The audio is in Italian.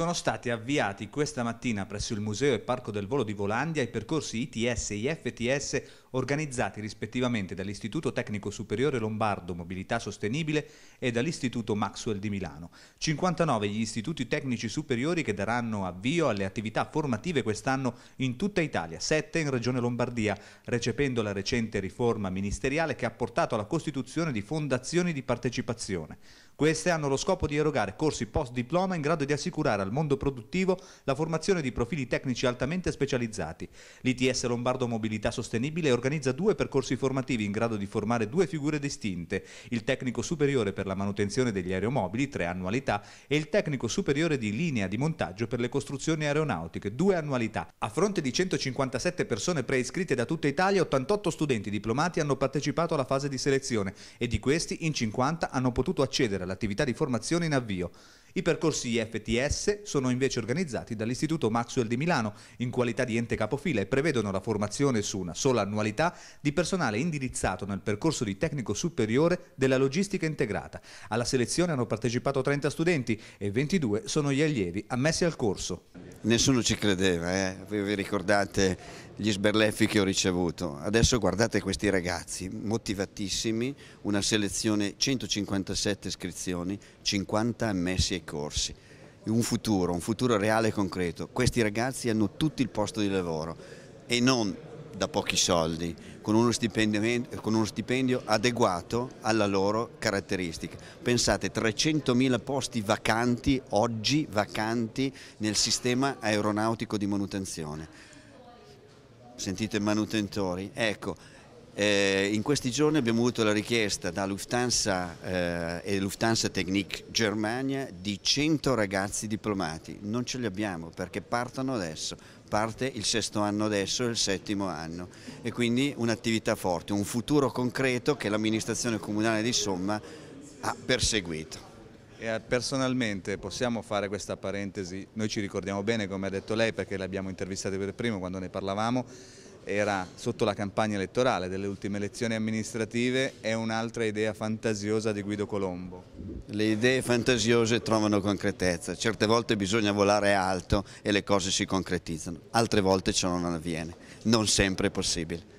sono stati avviati questa mattina presso il Museo e Parco del Volo di Volandia i percorsi ITS e IFTS organizzati rispettivamente dall'Istituto Tecnico Superiore Lombardo Mobilità Sostenibile e dall'Istituto Maxwell di Milano. 59 gli istituti tecnici superiori che daranno avvio alle attività formative quest'anno in tutta Italia, 7 in Regione Lombardia, recependo la recente riforma ministeriale che ha portato alla costituzione di fondazioni di partecipazione. Queste hanno lo scopo di erogare corsi post diploma in grado di assicurare al mondo produttivo la formazione di profili tecnici altamente specializzati. L'ITS Lombardo Mobilità Sostenibile organizza due percorsi formativi in grado di formare due figure distinte, il tecnico superiore per la manutenzione degli aeromobili, tre annualità, e il tecnico superiore di linea di montaggio per le costruzioni aeronautiche, due annualità. A fronte di 157 persone preiscritte da tutta Italia, 88 studenti diplomati hanno partecipato alla fase di selezione e di questi in 50 hanno potuto accedere all'attività di formazione in avvio. I percorsi FTS sono invece organizzati dall'Istituto Maxwell di Milano in qualità di ente capofila e prevedono la formazione su una sola annualità di personale indirizzato nel percorso di tecnico superiore della logistica integrata. Alla selezione hanno partecipato 30 studenti e 22 sono gli allievi ammessi al corso. Nessuno ci credeva, eh? vi ricordate gli sberleffi che ho ricevuto. Adesso guardate questi ragazzi, motivatissimi, una selezione 157 iscrizioni, 50 ammessi ai corsi, un futuro, un futuro reale e concreto. Questi ragazzi hanno tutti il posto di lavoro e non da pochi soldi, con uno, con uno stipendio, adeguato alla loro caratteristica. Pensate, 300.000 posti vacanti, oggi vacanti, nel sistema aeronautico di manutenzione. Sentite manutentori? Ecco, eh, in questi giorni abbiamo avuto la richiesta da Lufthansa eh, e Lufthansa Technik Germania di 100 ragazzi diplomati, non ce li abbiamo perché partono adesso, parte il sesto anno adesso e il settimo anno e quindi un'attività forte, un futuro concreto che l'amministrazione comunale di Somma ha perseguito. Eh, personalmente possiamo fare questa parentesi, noi ci ricordiamo bene come ha detto lei perché l'abbiamo intervistata per primo quando ne parlavamo, era sotto la campagna elettorale delle ultime elezioni amministrative è un'altra idea fantasiosa di Guido Colombo. Le idee fantasiose trovano concretezza, certe volte bisogna volare alto e le cose si concretizzano, altre volte ciò non avviene, non sempre è possibile.